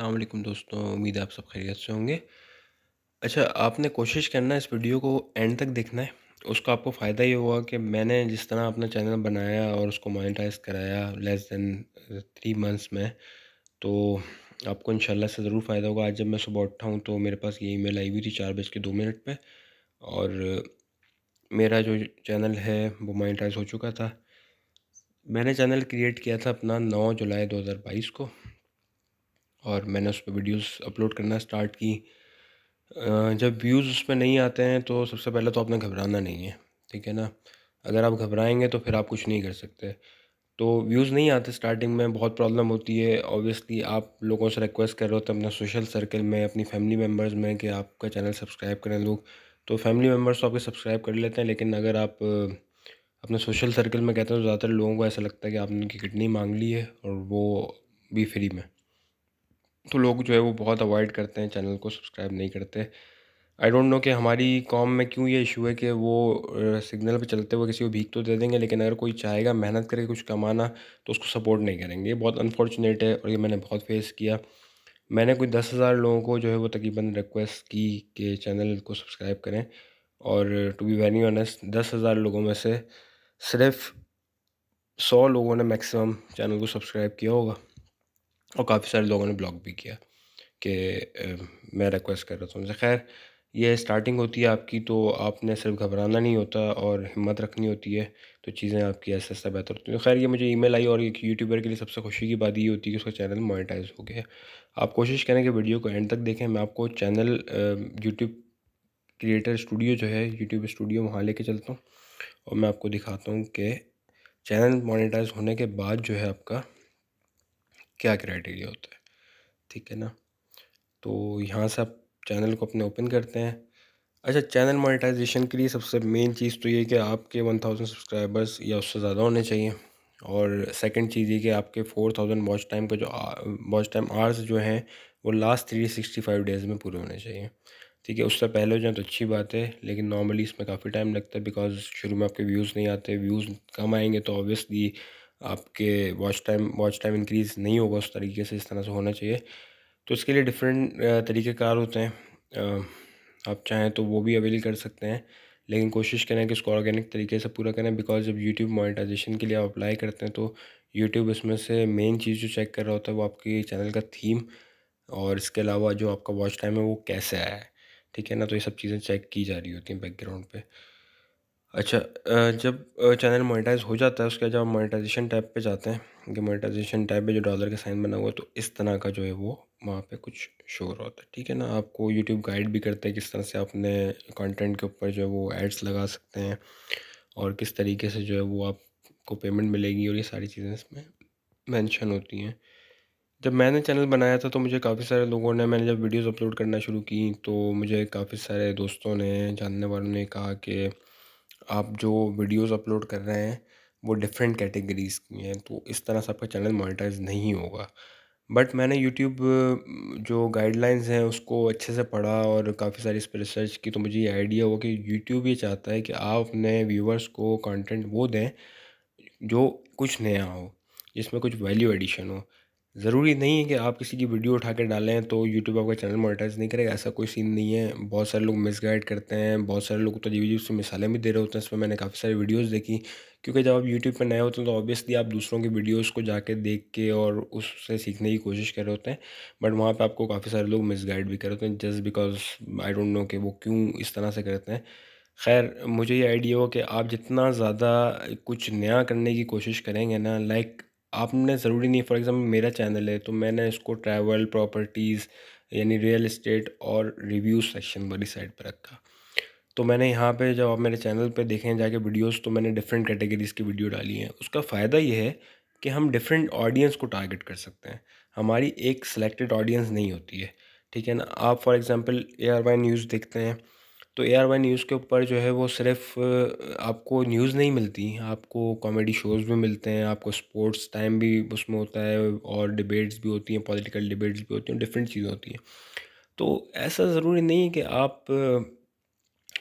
अल्लाम दोस्तों उम्मीद है आप सब खैरियत से होंगे अच्छा आपने कोशिश करना इस वीडियो को एंड तक देखना है उसका आपको फ़ायदा ये हुआ कि मैंने जिस तरह अपना चैनल बनाया और उसको मोनिटाइज कराया लेस देन थ्री मंथ्स में तो आपको शाला से ज़रूर फ़ायदा होगा आज जब मैं सुबह उठा हूँ तो मेरे पास ये ईमेल आई हुई थी चार बज के दो मिनट पर और मेरा जो चैनल है वो मोनिटाइज हो चुका था मैंने चैनल क्रिएट किया था अपना नौ जुलाई दो हज़ार बाईस को और मैंने उस पर वीडियोज़ अपलोड करना स्टार्ट की जब व्यूज़ उस पर नहीं आते हैं तो सबसे पहले तो आपने घबराना नहीं है ठीक है ना अगर आप घबराएंगे तो फिर आप कुछ नहीं कर सकते तो व्यूज़ नहीं आते स्टार्टिंग में बहुत प्रॉब्लम होती है ऑब्वियसली आप लोगों से रिक्वेस्ट कर रहे होते अपने सोशल सर्कल में अपनी फैमिली मेम्बर्स में कि आपका चैनल सब्सक्राइब करें लोग तो फैमिली मेम्बर्स तो आपके सब्सक्राइब कर लेते हैं लेकिन अगर आप अपने सोशल सर्कल में कहते हैं तो ज़्यादातर लोगों को ऐसा लगता है कि आपने उनकी किडनी मांग ली है और वो भी फ्री में तो लोग जो है वो बहुत अवॉइड करते हैं चैनल को सब्सक्राइब नहीं करते आई डोंट नो कि हमारी कॉम में क्यों ये इशू है कि वो सिग्नल पे चलते हुए किसी को भीख तो दे देंगे लेकिन अगर कोई चाहेगा मेहनत करके कुछ कमाना तो उसको सपोर्ट नहीं करेंगे ये बहुत अनफॉर्चुनेट है और ये मैंने बहुत फेस किया मैंने कोई दस हज़ार लोगों को जो है वो तकरीबन रिक्वेस्ट की कि चैनल को सब्सक्राइब करें और टू बी वेरी ऑनेस्ट दस हज़ार लोगों में से सिर्फ सौ लोगों ने मैक्सिमम चैनल को सब्सक्राइब किया होगा और काफ़ी सारे लोगों ने ब्लॉग भी किया कि मैं रिक्वेस्ट कर रहा था उनसे खैर ये स्टार्टिंग होती है आपकी तो आपने सिर्फ घबराना नहीं होता और हिम्मत रखनी होती है तो चीज़ें आपकी ऐसे ऐसा बेहतर होती हैं खैर ये मुझे ईमेल आई और एक यूट्यूबर के लिए सबसे खुशी की बात ये होती है कि उसका चैनल मोनेटाइज हो गया आप कोशिश करें कि वीडियो को एंड तक देखें मैं आपको चैनल यूट्यूब क्रिएटर स्टूडियो जो है यूट्यूब स्टूडियो वहाँ ले चलता हूँ और मैं आपको दिखाता हूँ कि चैनल मोनिटाइज होने के बाद जो है आपका क्या क्राइटेरिया होता है ठीक है ना तो यहाँ से आप चैनल को अपने ओपन करते हैं अच्छा चैनल मोनेटाइजेशन के लिए सबसे मेन चीज़ तो ये कि आपके वन थाउजेंड सब्सक्राइबर्स या उससे ज़्यादा होने चाहिए और सेकंड चीज़ ये कि आपके फोर थाउजेंड वॉच टाइम का जो वॉच टाइम आर्स जो हैं वो last three sixty five days में पूरे होने चाहिए ठीक है उससे पहले हो जाए तो अच्छी बात है लेकिन नॉर्मली इसमें काफ़ी टाइम लगता है बिकॉज शुरू में आपके व्यूज़ नहीं आते व्यूज़ कम आएंगे तो ऑब्वियसली आपके watch time watch time increase नहीं होगा उस तरीके से इस तरह से होना चाहिए तो इसके लिए डिफरेंट तरीक़ेकार होते हैं आप चाहें तो वो भी अवेल कर सकते हैं लेकिन कोशिश करें कि इसको ऑर्गेनिक तरीके से पूरा करें बिकॉज जब यूट्यूब मोनिटाइजेशन के लिए आप अप्लाई करते हैं तो यूट्यूब इसमें से मेन चीज़ जो चेक कर रहा होता है वो आपके चैनल का थीम और इसके अलावा जो आपका वॉच टाइम है वो कैसे आया है ठीक है ना तो ये सब चीज़ें चेक की जा रही होती हैं बैकग्राउंड पर अच्छा जब चैनल मोनेटाइज हो जाता है उसके बाद जब मोनेटाइजेशन टैब पे जाते हैं कि मोनेटाइजेशन टैब पे जो डॉलर का साइन बना हुआ है तो इस तरह का जो है वो वहाँ पे कुछ शो हो रहा होता है ठीक है ना आपको यूट्यूब गाइड भी करता है किस तरह से आपने कंटेंट के ऊपर जो है वो एड्स लगा सकते हैं और किस तरीके से जो है वो आपको पेमेंट मिलेगी और ये सारी चीज़ें इसमें मैंशन होती हैं जब मैंने चैनल बनाया था तो मुझे काफ़ी सारे लोगों ने मैंने जब वीडियोज़ अपलोड करना शुरू की तो मुझे काफ़ी सारे दोस्तों ने जानने वालों ने कहा कि आप जो वीडियोस अपलोड कर रहे हैं वो डिफरेंट कैटेगरीज़ की हैं तो इस तरह से आपका चैनल मोनेटाइज नहीं होगा बट मैंने यूट्यूब जो गाइडलाइंस हैं उसको अच्छे से पढ़ा और काफ़ी सारी इस पर रिसर्च की तो मुझे ये आइडिया हुआ कि यूट्यूब ये चाहता है कि आप अपने व्यूवर्स को कंटेंट वो दें जो कुछ नया हो जिसमें कुछ वैल्यू एडिशन हो ज़रूरी नहीं है कि आप किसी की वीडियो उठा के डालें तो यूट्यूब आपका चैनल मोनेटाइज नहीं करेगा ऐसा कोई सीन नहीं है बहुत सारे लोग मिसगाइड करते हैं बहुत सारे लोग तो वीडियो से मिसालें भी दे रहे होते हैं इस पर मैंने काफ़ी सारी वीडियोस देखी क्योंकि जब आप यूट्यूब पर नए होते हैं तो ऑब्वियसली आप दूसरों की वीडियोज़ को जाके देख के और उससे सीखने की कोशिश कर रहे होते हैं बट वहाँ पर आपको काफ़ी सारे लोग मिसगाइड भी कर रहे होते हैं just because I don't know कि वो क्यों इस तरह से करते हैं खैर मुझे ये आइडिया हो कि आप जितना ज़्यादा कुछ नया करने की कोशिश करेंगे ना लाइक आपने ज़रूरी नहीं फॉर एग्ज़ाम्पल मेरा चैनल है तो मैंने इसको ट्रैवल प्रॉपर्टीज़ यानी रियल इस्टेट और रिव्यू सेक्शन वाली साइड पर रखा तो मैंने यहाँ पे जब आप मेरे चैनल पे देखें जाके वीडियोस तो मैंने डिफरेंट कैटेगरीज़ की वीडियो डाली हैं उसका फ़ायदा ये है कि हम डिफरेंट ऑडियंस को टारगेट कर सकते हैं हमारी एक सिलेक्टेड ऑडियंस नहीं होती है ठीक है ना आप for example A Y news देखते हैं तो ए आर वाई न्यूज़ के ऊपर जो है वो सिर्फ आपको न्यूज़ नहीं मिलती आपको कॉमेडी शोज़ भी मिलते हैं आपको स्पोर्ट्स टाइम भी उसमें होता है और डिबेट्स भी होती हैं पॉलिटिकल डिबेट्स भी होती हैं डिफरेंट चीज़ें होती हैं तो ऐसा ज़रूरी नहीं है कि आप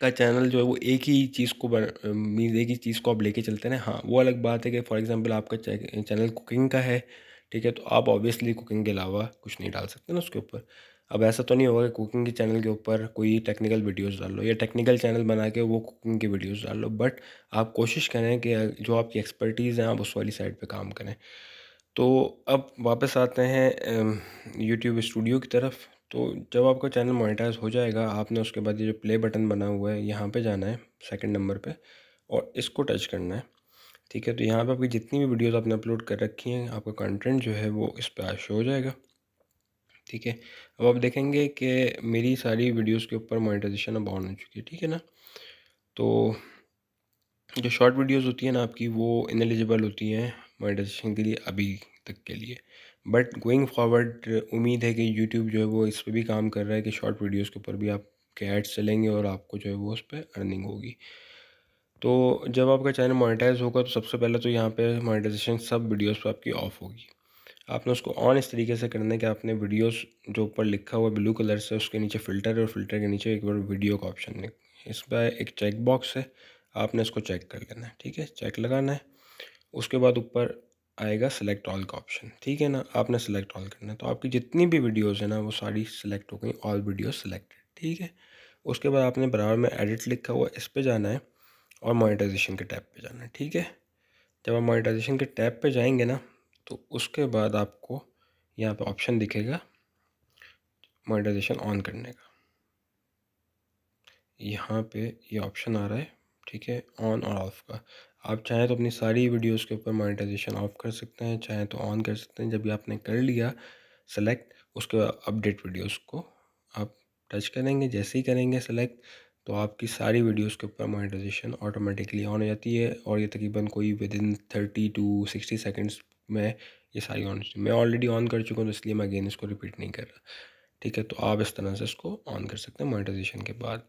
का चैनल जो है वो एक ही चीज़ को मीन एक ही चीज़ को आप लेके चलते हैं हाँ वो अलग बात है कि फॉर एग्जांपल आपका चैनल कुकिंग का है ठीक है तो आप ऑब्वियसली कुकिंग के अलावा कुछ नहीं डाल सकते ना उसके ऊपर अब ऐसा तो नहीं होगा कि कुकिंग के चैनल के ऊपर कोई टेक्निकल वीडियोस डाल लो या टेक्निकल चैनल बना के वो कुकिंग की वीडियोस डाल लो बट आप कोशिश करें कि जो आपकी एक्सपर्टीज़ हैं आप उस वाली साइड पे काम करें तो अब वापस आते हैं यूट्यूब स्टूडियो की तरफ तो जब आपका चैनल मोनिटाइज हो जाएगा आपने उसके बाद ये जो प्ले बटन बना हुआ है यहाँ पर जाना है सेकेंड नंबर पर और इसको टच करना है ठीक है तो यहाँ पर आपकी जितनी भी वीडियोज़ आपने अपलोड कर रखी हैं आपका कंटेंट जो है वो इस पर आश शो हो जाएगा ठीक है अब आप देखेंगे कि मेरी सारी वीडियोस के ऊपर मोनेटाइजेशन अब ऑन हो चुकी है ठीक है ना तो जो शॉर्ट वीडियोस होती हैं ना आपकी वो इनएलिजिबल होती हैं मोनेटाइजेशन के लिए अभी तक के लिए बट गोइंग फॉरवर्ड उम्मीद है कि यूट्यूब जो है वो इस पर भी काम कर रहा है कि शॉर्ट वीडियोज़ के ऊपर भी आपके एड्स चलेंगे और आपको जो है वो उस पर अर्निंग होगी तो जब आपका चैनल मोनेटाइज होगा तो सबसे पहले तो यहाँ पे मोनेटाइजेशन सब वीडियोस पर आपकी ऑफ होगी आपने उसको ऑन इस तरीके से करना है कि आपने वीडियोस जो ऊपर लिखा हुआ ब्लू कलर से उसके नीचे फ़िल्टर और फिल्टर के नीचे एक बार वीडियो का ऑप्शन है इस पर एक चेक बॉक्स है आपने इसको चेक कर लेना है ठीक है चेक लगाना है उसके बाद ऊपर आएगा सेलेक्ट ऑल का ऑप्शन ठीक है ना आपने सेलेक्ट ऑल करना है तो आपकी जितनी भी वीडियोज़ हैं ना वो सारी सेलेक्ट हो गई ऑल वीडियो सेलेक्टेड ठीक है उसके बाद आपने बराबर में एडिट लिखा हुआ इस पर जाना है और मोनिटाइजेशन के टैब पर जाना है ठीक है जब आप मोनिटाइजेशन के टैब पर जाएंगे ना तो उसके बाद आपको यहाँ पे ऑप्शन दिखेगा मोनेटाइजेशन ऑन करने का यहाँ पे ये यह ऑप्शन आ रहा है ठीक है ऑन और ऑफ़ का आप चाहें तो अपनी सारी वीडियोस के ऊपर मोनेटाइजेशन ऑफ़ कर सकते हैं चाहें तो ऑन कर सकते हैं जब भी आपने कर लिया सेलेक्ट उसके बाद अपडेट वीडियोस को आप टच करेंगे जैसे ही करेंगे सेलेक्ट तो आपकी सारी वीडियोस के ऊपर मोनेटाइजेशन ऑटोमेटिकली ऑन हो जाती है और ये तकरीबन कोई within thirty to sixty seconds मैं ये सारी ऑन मैं ऑलरेडी ऑन कर चुका हूँ तो इसलिए मैं अगेन इसको रिपीट नहीं कर रहा ठीक है तो आप इस तरह से इसको ऑन कर सकते हैं मोनिटाइजेशन के बाद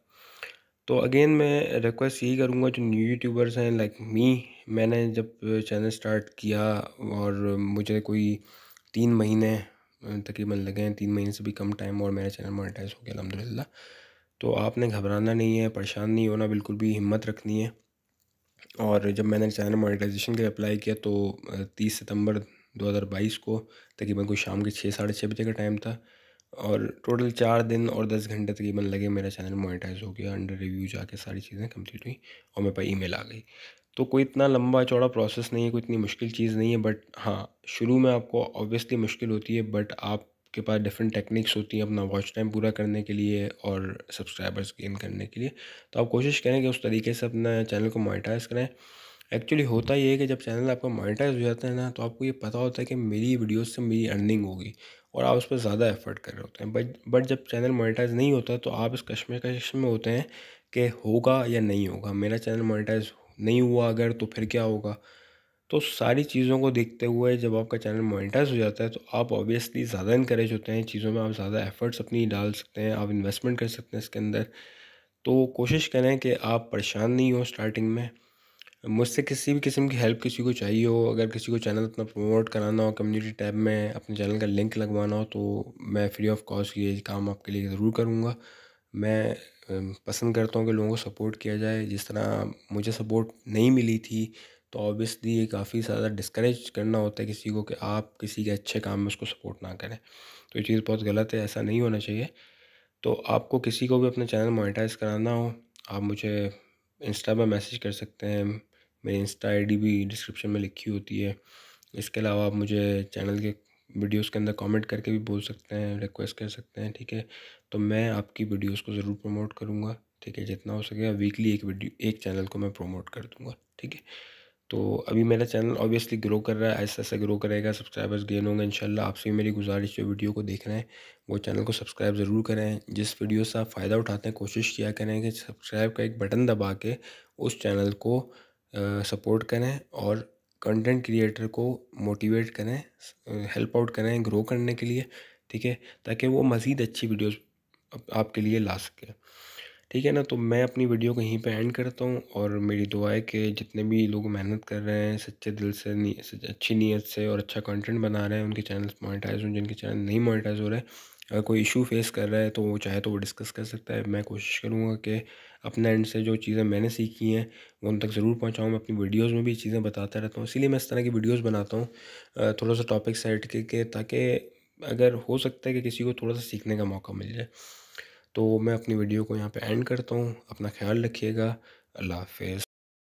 तो अगेन मैं रिक्वेस्ट यही करूँगा जो न्यू यूट्यूबर्स हैं लाइक मी मैंने जब चैनल स्टार्ट किया और मुझे कोई तीन महीने तकरीबन लगे हैं तीन महीने से भी कम टाइम और मेरा चैनल मोनिटाइज हो गया अलहमदिल्ला तो आपने घबराना नहीं है परेशान नहीं होना बिल्कुल भी हिम्मत रखनी है और जब मैंने चैनल मोनेटाइजेशन के लिए अप्लाई किया तो तीस सितंबर 2022 को तकरीबन कोई शाम के छः साढ़े छः बजे का टाइम था और टोटल चार दिन और दस घंटे तकरीबन लगे मेरा चैनल मोनेटाइज हो गया अंडर रिव्यू जाके सारी चीज़ें कंप्लीट हुई और मेरे पास ईमेल आ गई तो कोई इतना लंबा चौड़ा प्रोसेस नहीं है कोई इतनी मुश्किल चीज़ नहीं है बट हाँ शुरू में आपको ऑब्वियसली मुश्किल होती है बट आप के पास डिफरेंट टेक्निक्स होती हैं अपना वॉच टाइम पूरा करने के लिए और सब्सक्राइबर्स गेन करने के लिए तो आप कोशिश करें कि उस तरीके से अपना चैनल को मोनिटाइज करें एक्चुअली होता ये है कि जब चैनल आपका मोनिटाइज हो जाता है ना तो आपको ये पता होता है कि मेरी वीडियोज़ से मेरी अर्निंग होगी और आप उस पर ज़्यादा एफर्ट कर रहे होते हैं बट बट जब चैनल मोनिटाइज नहीं होता तो आप इस कश में होते हैं कि होगा या नहीं होगा मेरा चैनल मोनिटाइज नहीं हुआ अगर तो फिर क्या होगा तो सारी चीज़ों को देखते हुए जब आपका चैनल मोनिटाइज हो जाता है तो आप ऑब्वियसली ज़्यादा इंकरेज होते हैं चीज़ों में आप ज़्यादा एफर्ट्स अपनी डाल सकते हैं आप इन्वेस्टमेंट कर सकते हैं इसके अंदर तो कोशिश करें कि आप परेशान नहीं हो स्टार्टिंग में मुझसे किसी भी किस्म की हेल्प किसी को चाहिए हो अगर किसी को चैनल अपना प्रमोट कराना हो कम्युनिटी टैब में अपने चैनल का लिंक लगवाना हो तो मैं फ्री ऑफ कॉस्ट ये काम आपके लिए ज़रूर करूँगा मैं पसंद करता हूँ कि लोगों को सपोर्ट किया जाए जिस तरह मुझे सपोर्ट नहीं मिली थी तो ऑब्वियसली ये काफ़ी ज़्यादा डिस्करेज करना होता है किसी को कि आप किसी के अच्छे काम में उसको सपोर्ट ना करें तो ये चीज़ बहुत गलत है ऐसा नहीं होना चाहिए तो आपको किसी को भी अपना चैनल मोनिटाइज कराना हो आप मुझे इंस्टा पर मैसेज कर सकते हैं मेरी इंस्टा आईडी भी डिस्क्रिप्शन में लिखी होती है इसके अलावा आप मुझे चैनल के वीडियोस के अंदर कमेंट करके भी बोल सकते हैं रिक्वेस्ट कर सकते हैं ठीक है तो मैं आपकी वीडियोस को ज़रूर प्रमोट करूँगा ठीक है जितना हो सके वीकली एक वीडियो एक चैनल को मैं प्रमोट कर दूँगा ठीक है तो अभी मेरा चैनल ऑब्वियसली ग्रो कर रहा है ऐसा ऐसा ग्रो करेगा सब्सक्राइबर्स गेन होंगे इंशाल्लाह आपसे मेरी गुजारिश जो वीडियो को देख रहे हैं वो चैनल को सब्सक्राइब ज़रूर करें जिस वीडियो से आप फ़ायदा उठाते हैं कोशिश किया करें कि सब्सक्राइब का एक बटन दबा के उस चैनल को सपोर्ट करें और कंटेंट क्रिएटर को मोटिवेट करें हेल्प आउट करें ग्रो करने के लिए ठीक है ताकि वो मज़ीद अच्छी वीडियोज़ आपके लिए ला सकें ठीक है ना तो मैं अपनी वीडियो को यहीं पे एंड करता हूँ और मेरी दुआ है कि जितने भी लोग मेहनत कर रहे हैं सच्चे दिल से अच्छी नीयत से और अच्छा कंटेंट बना रहे हैं उनके चैनल्स मोनेटाइज हों जिनके चैनल नहीं मोनेटाइज हो रहे अगर कोई इशू फेस कर रहा है तो वो चाहे तो वो डिस्कस कर सकता है मैं कोशिश करूँगा कि अपने एंड से जो चीज़ें मैंने सीखी हैं वो उन तक ज़रूर पहुँचाऊँ मैं अपनी वीडियोज़ में भी चीज़ें बताता रहता हूँ इसीलिए मैं इस तरह की वीडियोज़ बनाता हूँ थोड़ा सा टॉपिक सेट के ताकि अगर हो सकता है कि किसी को थोड़ा सा सीखने का मौका मिल जाए तो मैं अपनी वीडियो को यहाँ पे एंड करता हूँ अपना ख्याल रखिएगा अल्लाह हाफ